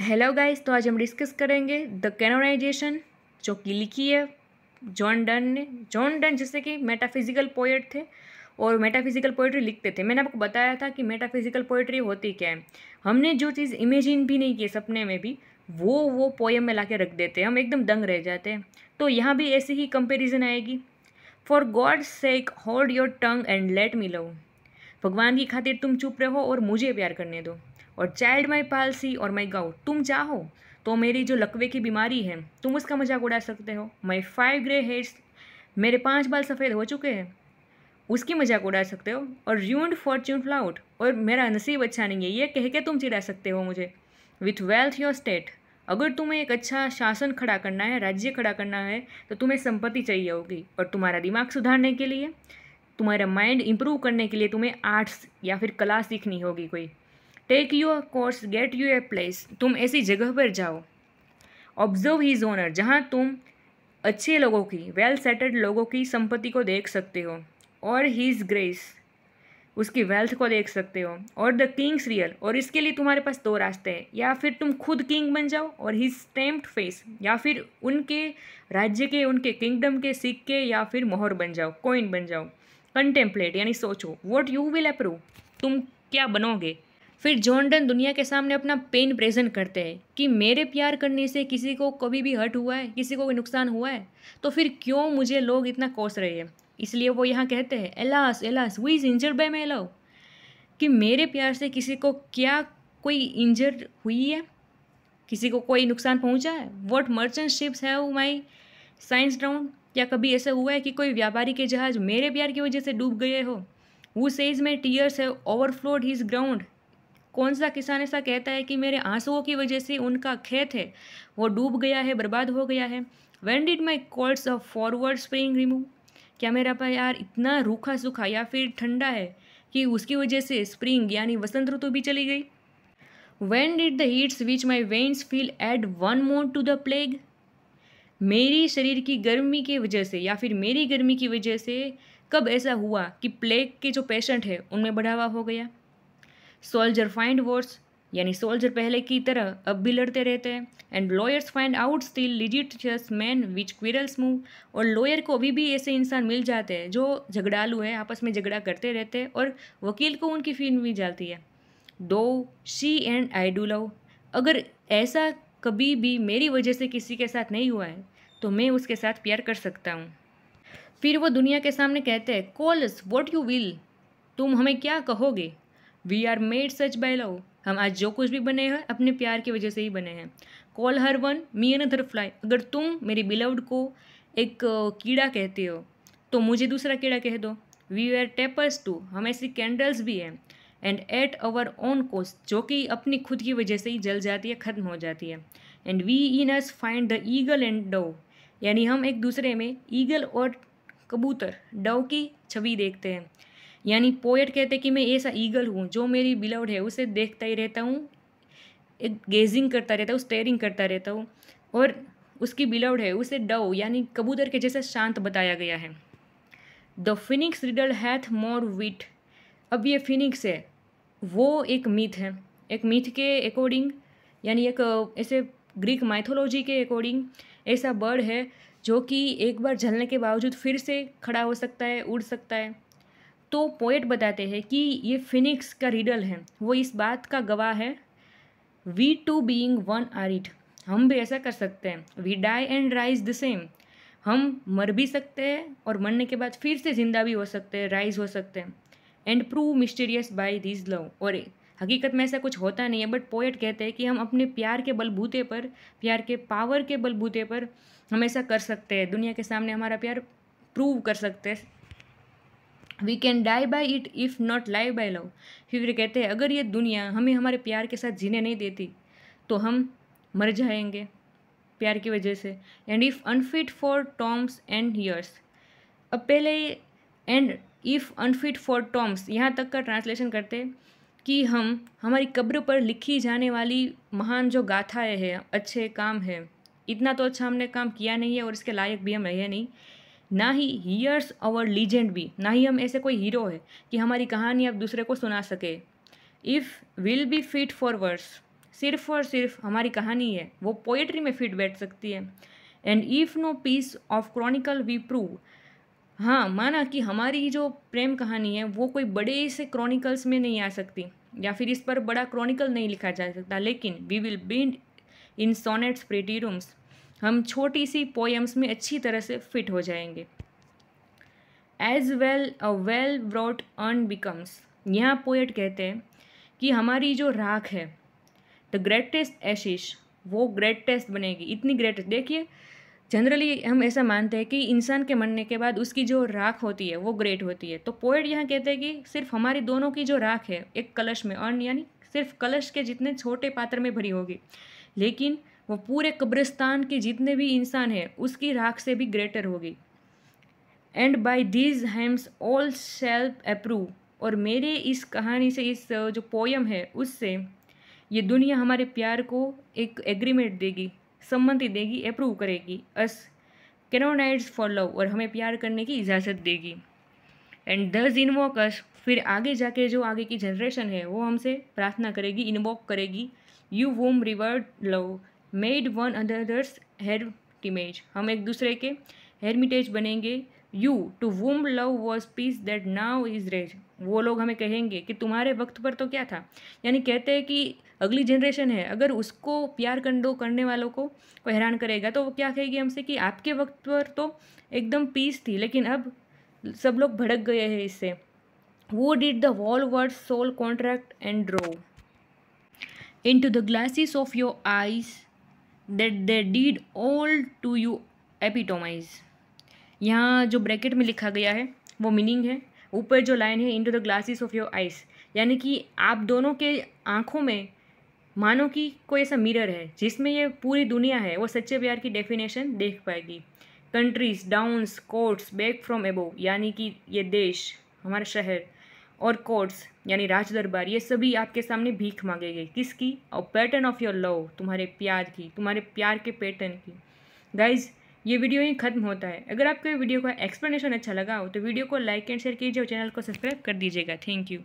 hello guys तो आज हम डिस्कस करेंगे द कैनोनाइजेशन जो कि लिखी है जॉन डन ने जॉन डन जैसे कि मेटाफिजिकल पोएट थे और मेटाफिजिकल पोइट्री लिखते थे मैंने आपको बताया था कि मेटाफिजिकल पोइट्री होती क्या है हमने जो चीज़ इमेजिन भी नहीं की सपने में भी वो वो पोएम में ला के रख देते हैं हम एकदम दंग रह जाते हैं तो यहाँ भी ऐसी ही कंपेरिजन आएगी for God sake hold your tongue and let me love भगवान की खातिर तुम चुप रहो और मुझे प्यार करने दो और चाइल्ड माई पालसी और माई गाउ तुम चाहो तो मेरी जो लकवे की बीमारी है तुम उसका मजाक उड़ा सकते हो माई फाइव ग्रे हेड्स मेरे पाँच बाल सफ़ेद हो चुके हैं उसकी मजाक उड़ा सकते हो और र्यून्ड फॉर्च्यून फ्लाउट और मेरा नसीब अच्छा नहीं है ये कह के तुम चिड़ा सकते हो मुझे विथ वेल्थ योर स्टेट अगर तुम्हें एक अच्छा शासन खड़ा करना है राज्य खड़ा करना है तो तुम्हें संपत्ति चाहिए होगी और तुम्हारा दिमाग सुधारने के लिए तुम्हारा माइंड इम्प्रूव करने के लिए तुम्हें आर्ट्स या फिर कला सीखनी होगी कोई take your course get you a place तुम ऐसी जगह पर जाओ ऑब्जर्व हीज ओनर जहाँ तुम अच्छे लोगों की वेल सेटल्ड लोगों की संपत्ति को देख सकते हो और हीज ग्रेस उसकी वेल्थ को देख सकते हो और द किंग्स रियल और इसके लिए तुम्हारे पास दो रास्ते हैं या फिर तुम खुद किंग बन जाओ और हीज स्टेम्प्ड फेस या फिर उनके राज्य के उनके किंगडम के सिक्के या फिर मोहर बन जाओ कोइन बन जाओ कंटेम्पलेट यानी सोचो वॉट यू विल अप्रूव तुम क्या बनोगे फिर जॉन्डन दुनिया के सामने अपना पेन प्रेजेंट करते हैं कि मेरे प्यार करने से किसी को कभी भी हर्ट हुआ है किसी को नुकसान हुआ है तो फिर क्यों मुझे लोग इतना कोस रहे हैं इसलिए वो यहाँ कहते हैं alas alas we is injured by my love कि मेरे प्यार से किसी को क्या कोई इंजर्ड हुई है किसी को कोई नुकसान पहुँचा है what merchant ships have my science ground या कभी ऐसा हुआ है कि कोई व्यापारी के जहाज मेरे प्यार की वजह से डूब गए हो who says my tears have overflowed his ground कौन सा किसान ऐसा कहता है कि मेरे आंसुओं की वजह से उनका खेत है वो डूब गया है बर्बाद हो गया है when did my colds of forward spring remove क्या मेरा पा यार इतना रूखा सूखा या फिर ठंडा है कि उसकी वजह से स्प्रिंग यानी वसंत ऋतु भी चली गई when did the heats which my veins feel add one more to the plague मेरी शरीर की गर्मी की वजह से या फिर मेरी गर्मी की वजह से कब ऐसा हुआ कि प्लेग के जो पेशेंट है उनमें बढ़ावा हो गया सोल्जर फाइंड वॉर्स यानी सोल्जर पहले की तरह अब भी लड़ते रहते हैं and lawyers find out still litigious man which quarrels move और लॉयर को अभी भी ऐसे इंसान मिल जाते हैं जो झगड़ालू हैं आपस में झगड़ा करते रहते हैं और वकील को उनकी फील मिल जाती है though she and I do love अगर ऐसा कभी भी मेरी वजह से किसी के साथ नहीं हुआ है तो मैं उसके साथ प्यार कर सकता हूँ फिर वो दुनिया के सामने कहते हैं कॉल्स वॉट यू विल तुम हमें क्या कहोगे we are made such by love हम आज जो कुछ भी बने हैं अपने प्यार की वजह से ही बने हैं call her one me another fly अगर तुम मेरी बिलव्ड को एक कीड़ा कहते हो तो मुझे दूसरा कीड़ा कह दो वी आर टेपर्स टू हम ऐसी कैंडल्स भी हैं and at our own cost जो कि अपनी खुद की वजह से ही जल जाती है ख़त्म हो जाती है and we in us find the eagle and dove यानी हम एक दूसरे में ईगल और कबूतर डव की छवि देखते हैं यानी पोएट कहते कि मैं ऐसा ईगल हूँ जो मेरी बिलवड है उसे देखता ही रहता हूँ एक गेजिंग करता रहता हूँ स्टेयरिंग करता रहता हूँ और उसकी बिलवड है उसे डव यानी कबूतर के जैसा शांत बताया गया है the phoenix riddle hath more wit अब ये फिनिक्स है वो एक मिथ है एक मिथ के अकॉर्डिंग यानी एक ऐसे ग्रीक माइथोलॉजी के अकॉर्डिंग ऐसा बर्ड है जो कि एक बार जलने के बावजूद फिर से खड़ा हो सकता है उड़ सकता है तो पोएट बताते हैं कि ये फिनिक्स का रिडल है वो इस बात का गवाह है we two being one are it हम भी ऐसा कर सकते हैं we die and rise the same हम मर भी सकते हैं और मरने के बाद फिर से ज़िंदा भी हो सकते हैं राइज हो सकते हैं and prove mysterious by this love और हकीकत में ऐसा कुछ होता नहीं है बट पोएट कहते हैं कि हम अपने प्यार के बलबूते पर प्यार के पावर के बलबूते पर हम ऐसा कर सकते हैं दुनिया के सामने हमारा प्यार प्रूव कर सकते हैं we can die by it if not live by love फिर कहते हैं अगर ये दुनिया हमें हमारे प्यार के साथ जीने नहीं देती तो हम मर जाएंगे प्यार की वजह से and if unfit for tombs and hearse अब पहले and if unfit for tombs यहाँ तक का ट्रांसलेशन करते कि हम हमारी कब्र पर लिखी जाने वाली महान जो गाथाएँ हैं अच्छे काम है इतना तो अच्छा हमने काम किया नहीं है और इसके लायक भी हम रहे नहीं ना ही हीयर्स अवर लीजेंड भी ना ही हम ऐसे कोई हीरो है कि हमारी कहानी आप दूसरे को सुना सके if will be fit for verse सिर्फ और सिर्फ हमारी कहानी है वो पोएट्री में फिट बैठ सकती है and if no piece of chronicle we prove हाँ माना कि हमारी जो प्रेम कहानी है वो कोई बड़े से क्रॉनिकल्स में नहीं आ सकती या फिर इस पर बड़ा क्रॉनिकल नहीं लिखा जा सकता लेकिन we will build in sonnets pretty rooms हम छोटी सी पोएम्स में अच्छी तरह से फिट हो जाएंगे as well a well wrought urn becomes यहाँ पोएट कहते हैं कि हमारी जो राख है द ग्रेटेस्ट एशिश वो ग्रेटेस्ट बनेगी इतनी ग्रेटेस्ट देखिए जनरली हम ऐसा मानते हैं कि इंसान के मरने के बाद उसकी जो राख होती है वो ग्रेट होती है तो पोएट यहाँ कहते हैं कि सिर्फ हमारी दोनों की जो राख है एक कलश में अर्न यानी सिर्फ कलश के जितने छोटे पात्र में भरी होगी लेकिन वो पूरे कब्रिस्तान के जितने भी इंसान हैं उसकी राख से भी ग्रेटर होगी and by this hymns all shall approve और मेरे इस कहानी से इस जो पोयम है उससे ये दुनिया हमारे प्यार को एक एग्रीमेंट देगी सम्मति देगी अप्रूव करेगी अस कैनोनाइड्स फॉर लव और हमें प्यार करने की इजाज़त देगी एंड दस अस फिर आगे जाके जो आगे की जनरेशन है वो हमसे प्रार्थना करेगी इन्वॉक करेगी you whom reverend love made one another's hermitage हम एक दूसरे के हेरमिटेज बनेंगे you to whom love was peace that now is rage वो लोग हमें कहेंगे कि तुम्हारे वक्त पर तो क्या था यानी कहते हैं कि अगली जनरेशन है अगर उसको प्यार कंडो करने वालों को को हैरान करेगा तो वो क्या कहेगी हमसे कि आपके वक्त पर तो एकदम पीस थी लेकिन अब सब लोग भड़क गए हैं इससे वो did the whole world soul contract and drew into the glasses of your eyes that they did all to you epitomize यहाँ जो ब्रैकेट में लिखा गया है वो मीनिंग है ऊपर जो लाइन है into the glasses of your eyes यानी कि आप दोनों के आँखों में मानो कि कोई ऐसा मिरर है जिसमें ये पूरी दुनिया है वो सच्चे प्यार की डेफिनेशन देख पाएगी countries towns courts beg from above यानी कि ये देश हमारा शहर और कोर्ट्स यानी राजदरबार ये सभी आपके सामने भीख मांगेंगे किसकी और पैटर्न ऑफ योर लव तुम्हारे प्यार की तुम्हारे प्यार के पैटर्न की गाइज ये वीडियो ही खत्म होता है अगर आपको ये वीडियो का एक्सप्लेनेशन अच्छा लगा हो तो वीडियो को लाइक एंड शेयर कीजिए और चैनल को सब्सक्राइब कर दीजिएगा थैंक यू